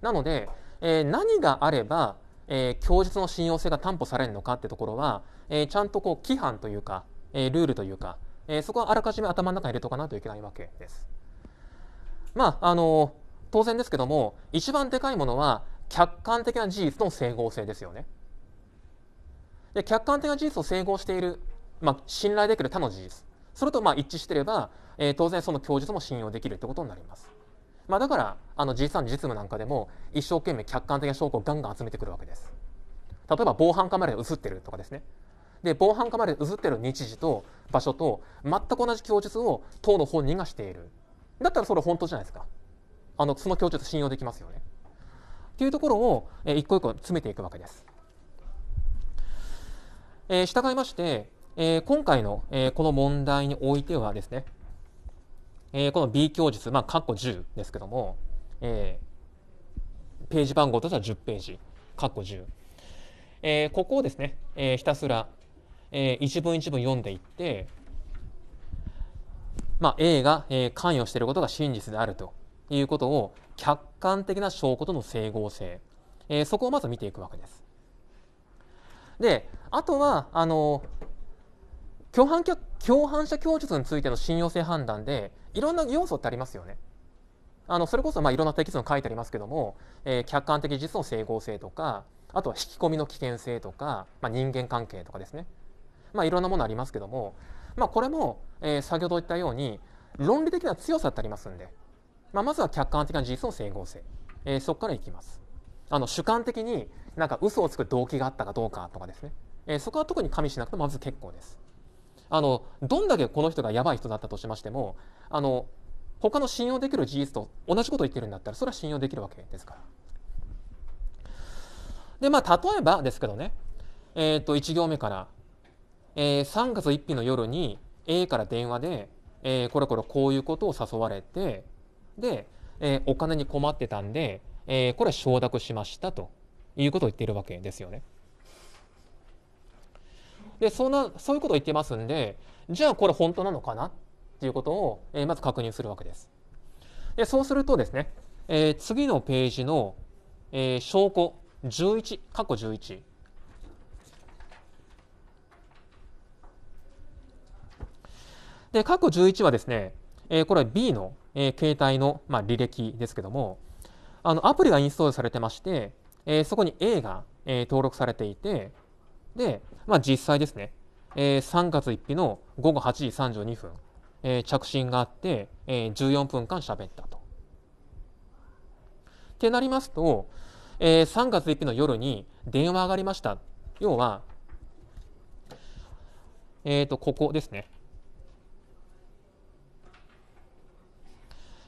S1: なので、えー、何があれば、えー、供述の信用性が担保されるのかってところは、えー、ちゃんとこう規範というか、えー、ルールというか、えー、そこはあらかじめ頭の中に入れておかないといけないわけです。まああの当然ですけども一番でかいものは客観的な事実の整合性ですよね。で客観的な事実を整合している、まあ、信頼できる他の事実それとまあ一致していれば、えー、当然その供述も信用できるということになります。まあ、だからあの G3 実務なんかでも一生懸命客観的な証拠をガンガン集めてくるわけです。例えば防犯カメラで映ってるとかですねで防犯カメラで映ってる日時と場所と全く同じ供述を党の本人がしているだったらそれ本当じゃないですかあのその供述信用できますよねというところを、え一個一個詰めていくわけです、えー、従いまして、えー、今回の、えー、この問題においてはですね、えー、この B 供述まあ括弧10ですけども、えー、ページ番号としては10ページ括弧10、えー、ここをですね、えー、ひたすらえー、一文一文読んでいって、まあ、A が、えー、関与していることが真実であるということを客観的な証拠との整合性、えー、そこをまず見ていくわけです。であとはあの共犯共犯者供述についての信用性判断でいろんな要素ってありますよね。あのそれこそまあいろんなテキストに書いてありますけども、えー、客観的事実の整合性とかあとは引き込みの危険性とか、まあ、人間関係とかですねまあ、いろんなものありますけども、まあ、これも、えー、先ほど言ったように論理的な強さってありますんで、まあ、まずは客観的な事実の整合性、えー、そこからいきます。あの主観的になんか嘘をつく動機があったかどうかとかですね、えー、そこは特に加味しなくてもまず結構です。あのどんだけこの人がやばい人だったとしましてもあの他の信用できる事実と同じことを言ってるんだったらそれは信用できるわけですから。でまあ例えばですけどね、えー、と1行目からえー、3月1日の夜に A から電話で、えー、これこれこういうことを誘われて、で、えー、お金に困ってたんで、えー、これ承諾しましたということを言っているわけですよね。で、そんな、そういうことを言ってますんで、じゃあこれ本当なのかなっていうことを、えー、まず確認するわけです。で、そうするとですね、えー、次のページの、えー、証拠11、過去11。で、過去11はですね、えー、これは B の、え携帯の、まあ、履歴ですけども、あのアプリがインストールされてまして、えそこに A が、え登録されていて、で、まあ、実際ですね、え3月1日の午後8時32分、え着信があって、え14分間喋ったと。ってなりますと、えー、3月1日の夜に電話上がりました。要は、えっ、ー、と、ここですね。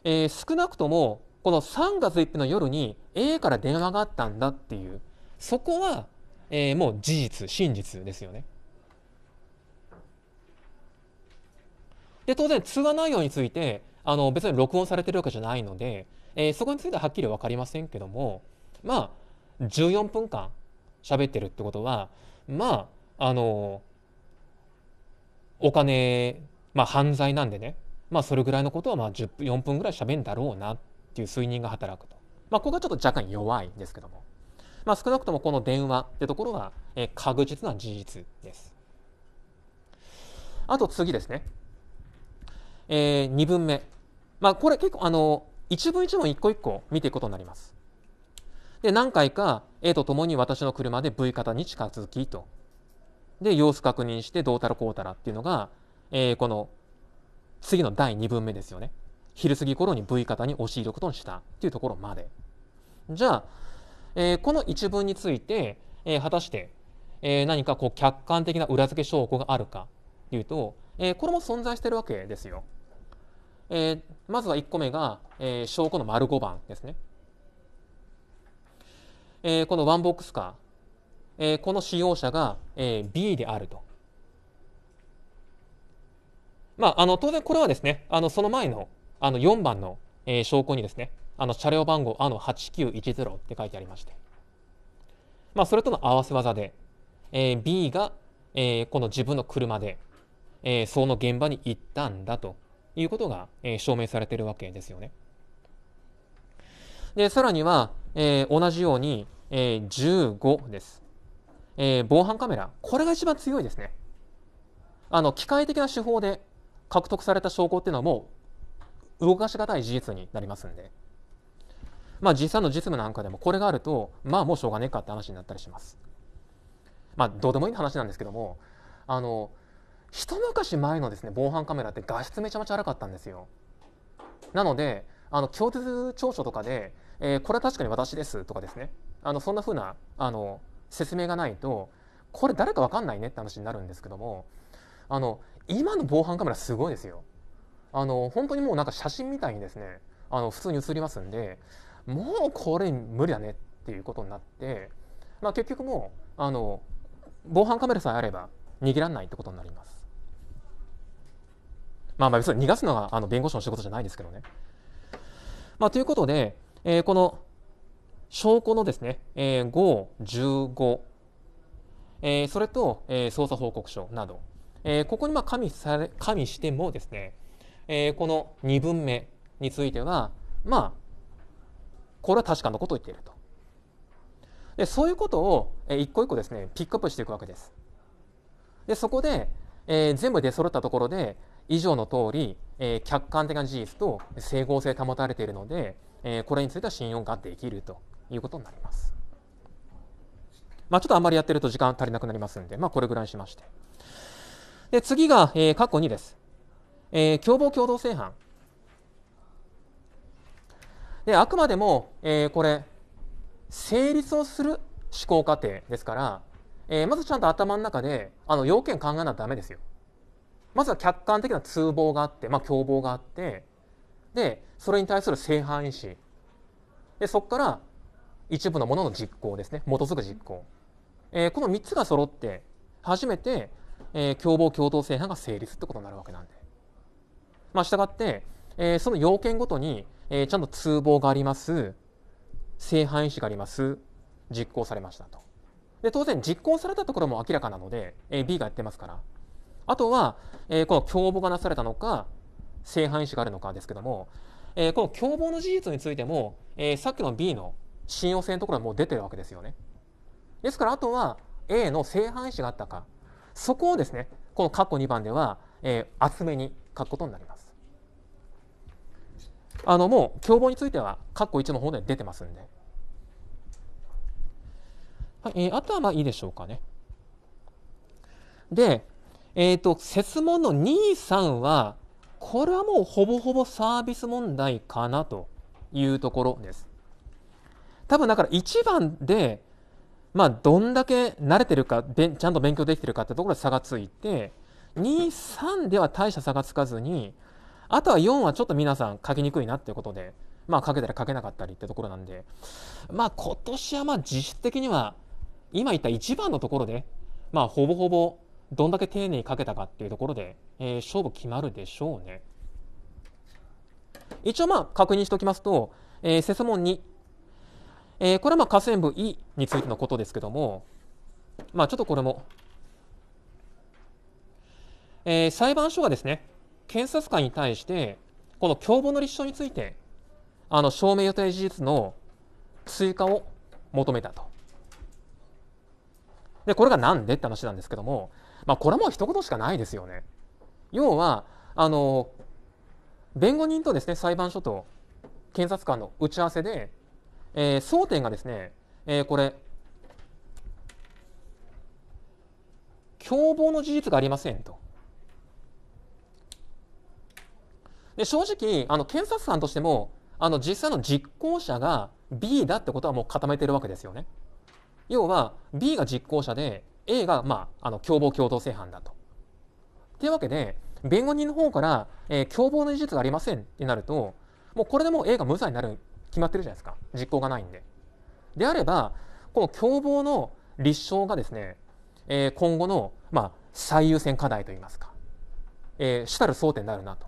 S1: えー、少なくともこの3月1日の夜に A から電話があったんだっていうそこは、えー、もう事実真実ですよね。で当然通話内容についてあの別に録音されてるわけじゃないので、えー、そこについてははっきり分かりませんけどもまあ14分間喋ってるってことはまああのお金、まあ、犯罪なんでねまあそれぐらいのことはまあ10分4分ぐらい喋るんだろうなっていう推認が働くと。まあここがちょっと若干弱いんですけども。まあ少なくともこの電話ってところは、え確実な事実です。あと次ですね。えー、2分目。まあこれ結構あの、一文一文一個一個見ていくことになります。で、何回か A と共に私の車で V 型に近づきと。で、様子確認してどうたらこうたらっていうのが、えー、この次の第2文目ですよね。昼過ぎ頃に V 型に押し入ることにしたというところまで。じゃあ、えー、この一文について、えー、果たして、えー、何かこう客観的な裏付け証拠があるかというと、えこれも存在してるわけですよ。えまずは1個目が、え証拠の丸5番ですね。えこのワンボックスカー、えこの使用者が、え B であると。まあ、あの当然これはですねあのその前のあの4番の、えー、証拠にですねあの車両番号あの8910って書いてありまして、まあ、それとの合わせ技で、えー、B が、えー、この自分の車で、えー、その現場に行ったんだということが、えー、証明されているわけですよね。でさらには、えー、同じように、えー、15です、えー。防犯カメラ、これが一番強いですね。あの機械的な手法で獲得された証拠っていうのはもう動かしがたい事実になりますんで、まあ、実際の実務なんかでもこれがあるとまあもうしょうがねえかって話になったりします。まあ、どうでもいい話なんですけどもあの一昔前のですね防犯カメラって画質めちゃめちゃ荒かったんですよ。なのであの供述調書とかで、えー、これは確かに私ですとかですねあのそんなふうなあの説明がないとこれ誰か分かんないねって話になるんですけどもあの今の防犯カメラすごいですよ。あの本当にもうなんか写真みたいにですねあの普通に写りますんでもうこれ無理だねっていうことになって、まあ、結局もうあの防犯カメラさえあれば逃げられないってことになります。まあ、まあ別に逃がすのがあの弁護士の仕事じゃないですけどね。まあ、ということで、えー、この証拠のですね、えー、5、15、えー、それと、えー、捜査報告書などえー、ここにまあ加味され加味してもですね、えー、この2分目についてはまあこれは確かなことを言っていると。でそういうことを一個一個ですねピックアップしていくわけです。でそこで、えー、全部出揃ったところで以上の通り、えー、客観的な事実と整合性保たれているので、えー、これについては信用ができるということになります。まあ、ちょっとあんまりやってると時間足りなくなりますんで、まあ、これぐらいにしまして。で次が、えー、過去2です、えー、共謀共同正犯であくまでも、えー、これ成立をする思考過程ですから、えー、まずちゃんと頭の中であの要件考えなきゃですよまずは客観的な通報があって、まあ、共謀があってでそれに対する正犯意思でそこから一部のものの実行ですね基づく実行、えー、この3つが揃って初めてえー、共謀共同正犯が成立ってことになるわけなんで。まあ、したがって、えー、その要件ごとに、えー、ちゃんと通報があります、正反意思があります、実行されましたと。で、当然実行されたところも明らかなので、えー、B がやってますから。あとは、えー、この共謀がなされたのか、正反意思があるのかですけども、えー、この共謀の事実についても、えー、さっきの B の信用性のところはもう出てるわけですよね。ですから、あとは A の正反意思があったか、そこをですねこの括弧2番では、えー、厚めに書くことになります。あのもう共謀については括弧1の方で出てますんで。はいえー、あとはまあいいでしょうかね。で、えっ、ー、と設問の2、3はこれはもうほぼほぼサービス問題かなというところです。多分だから1番でまあ、どんだけ慣れてるかでちゃんと勉強できてるかってところで差がついて23では大した差がつかずにあとは4はちょっと皆さん書きにくいなっていうことで、まあ、書けたり書けなかったりってところなんで、まあ、今年はまあ実質的には今言った一番のところで、まあ、ほぼほぼどんだけ丁寧に書けたかっていうところで、えー、勝負決まるでしょうね。一応まあ確認しておきますと、えー、セソモン2えー、これはまあ下線部 E についてのことですけども、まあ、ちょっとこれも、えー、裁判所がですね、検察官に対して、この共謀の立証について、あの証明予定事実の追加を求めたと。で、これがなんでって話なんですけども、まあ、これも一言しかないですよね。要は、あの、弁護人とですね、裁判所と検察官の打ち合わせで、えー、争点がですね、えー、これ、共謀の事実がありませんと。で正直あの検察官としてもあの実際の実行者が B だってことはもう固めてるわけですよね。要は B が実行者で A が、まあ、あの共謀共同正犯だと。というわけで弁護人の方から、えー、共謀の事実がありませんってなるともうこれでもう A が無罪になる決まってるじゃないですか実行がないんで。であればこの共謀の立証がですね、えー、今後の、まあ、最優先課題といいますか、えー、主たる争点であるなと。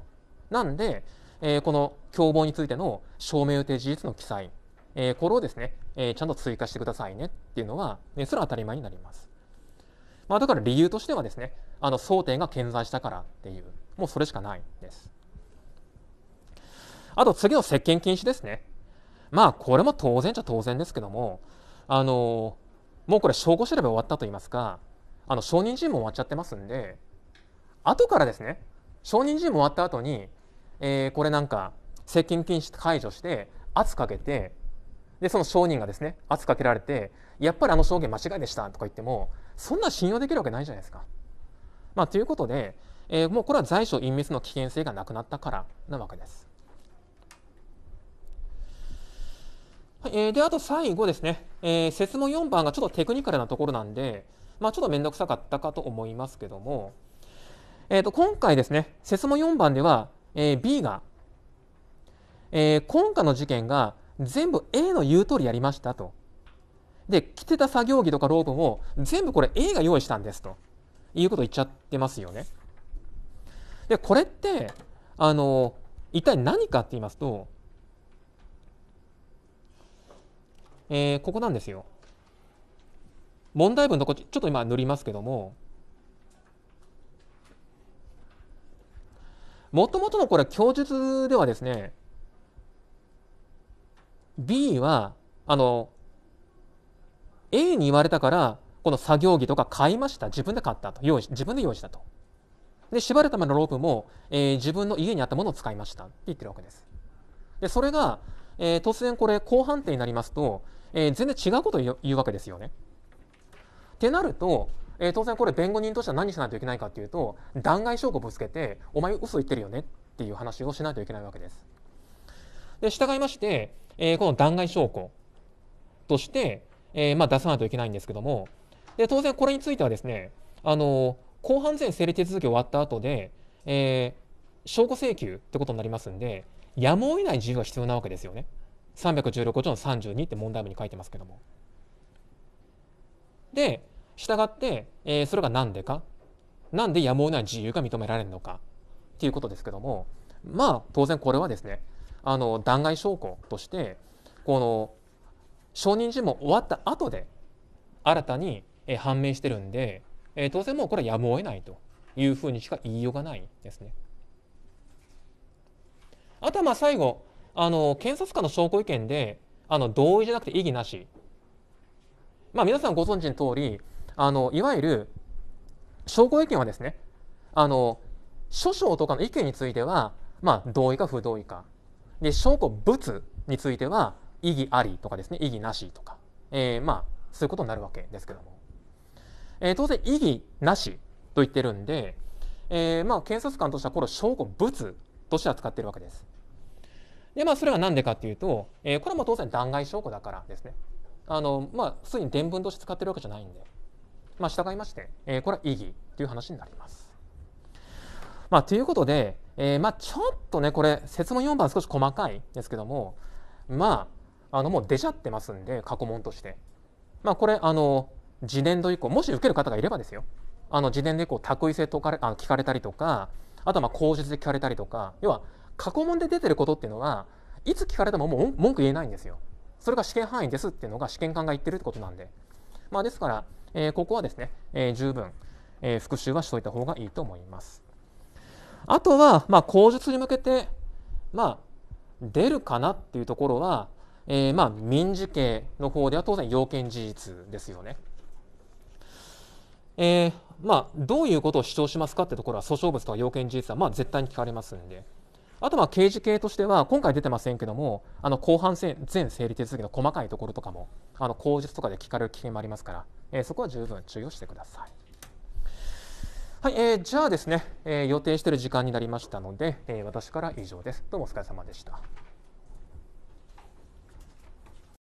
S1: なんで、えー、この共謀についての証明予定事実の記載、えー、これをですね、えー、ちゃんと追加してくださいねっていうのは、ね、それは当たり前になります。まあ、だから理由としてはですねあの争点が健在したからっていうもうそれしかないんです。あと次の接見禁止ですね。まあこれも当然じゃ当然ですけどもあのもうこれ証拠調べ終わったと言いますかあの証人尋問終わっちゃってますんで後からですね証人尋問終わった後に、えー、これなんか接近禁止解除して圧かけてでその証人がですね圧かけられてやっぱりあの証言間違いでしたとか言ってもそんな信用できるわけないじゃないですか。まあ、ということで、えー、もうこれは在所隠滅の危険性がなくなったからなわけです。えー、で、あと最後ですね、えー、説問4番がちょっとテクニカルなところなんで、まあ、ちょっと面倒くさかったかと思いますけども、えー、と今回ですね、説問4番では、えー、B が、えー、今回の事件が全部 A の言う通りやりましたと。で、着てた作業着とかロープも全部これ A が用意したんですということを言っちゃってますよね。で、これって、あの、一体何かって言いますと、えー、ここなんですよ。問題文のこちょっと今塗りますけども、もともとのこれ供述ではですね、B は、あの、A に言われたから、この作業着とか買いました。自分で買ったと。用意自分で用意したと。で、縛るためのロープも、えー、自分の家にあったものを使いました。って言ってるわけです。で、それが、えー、突然これ、後半点になりますと、えー、全然違うことを言うわけですよね。ってなると、えー、当然これ弁護人としては何しないといけないかっていうと弾劾証拠ぶつけて「お前嘘言ってるよね」っていう話をしないといけないわけです。で従いまして、えー、この弾劾証拠として、えーまあ、出さないといけないんですけどもで当然これについてはですねあの公判前整理手続き終わった後で、えー、証拠請求ってことになりますんでやむを得ない自由が必要なわけですよね。316条の32って問題文に書いてますけども。で従って、えー、それが何でか何でやむを得ない自由が認められるのかっていうことですけどもまあ当然これはですねあの弾劾証拠としてこの証人尋問終わった後で新たに判明してるんで、えー、当然もうこれはやむを得ないというふうにしか言いようがないですね。あとはまあ最後あの検察官の証拠意見であの同意じゃなくて異議なし、まあ、皆さんご存知の通りあのいわゆる証拠意見はですねあの諸証とかの意見については、まあ、同意か不同意かで証拠物については異議ありとかですね異議なしとか、えー、まあそういうことになるわけですけども、えー、当然異議なしと言ってるんで、えー、まあ検察官としてはこれを証拠物として扱ってるわけです。で、まあ、それは何でかっていうと、えー、これも当然弾劾証拠だからですね。あの、まあ、すでに伝聞として使ってるわけじゃないんで、まあ、従いまして、えー、これは異議という話になります。まあ、ということで、えー、まあ、ちょっとね、これ、説問4番少し細かいですけども、まあ、あの、もう出ちゃってますんで、過去問として。まあ、これ、あの、次年度以降、もし受ける方がいればですよ。あの、次年度以降、択位性とかあの聞かれたりとか、あとは、まあ、口述で聞かれたりとか、要は、過去問で出てることっていうのはいつ聞かれてももう文句言えないんですよ。それが試験範囲ですっていうのが試験官が言ってるってことなんで。まあ、ですから、えー、ここはですね、えー、十分、えー、復習はしといた方がいいと思います。あとは、まあ、口述に向けて、まあ、出るかなっていうところは、えー、まあ民事系の方では当然要件事実ですよね。えー、まあどういうことを主張しますかってところは訴訟物とか要件事実はまあ絶対に聞かれますんで。あとまあ刑事系としては今回出てませんけどもあの後半戦全整理手続きの細かいところとかもあの口述とかで聞かれる危険もありますから、えー、そこは十分注意をしてください。はい、えー、じゃあですね、えー、予定している時間になりましたので、えー、私から以上です。どうもお疲れ様でした。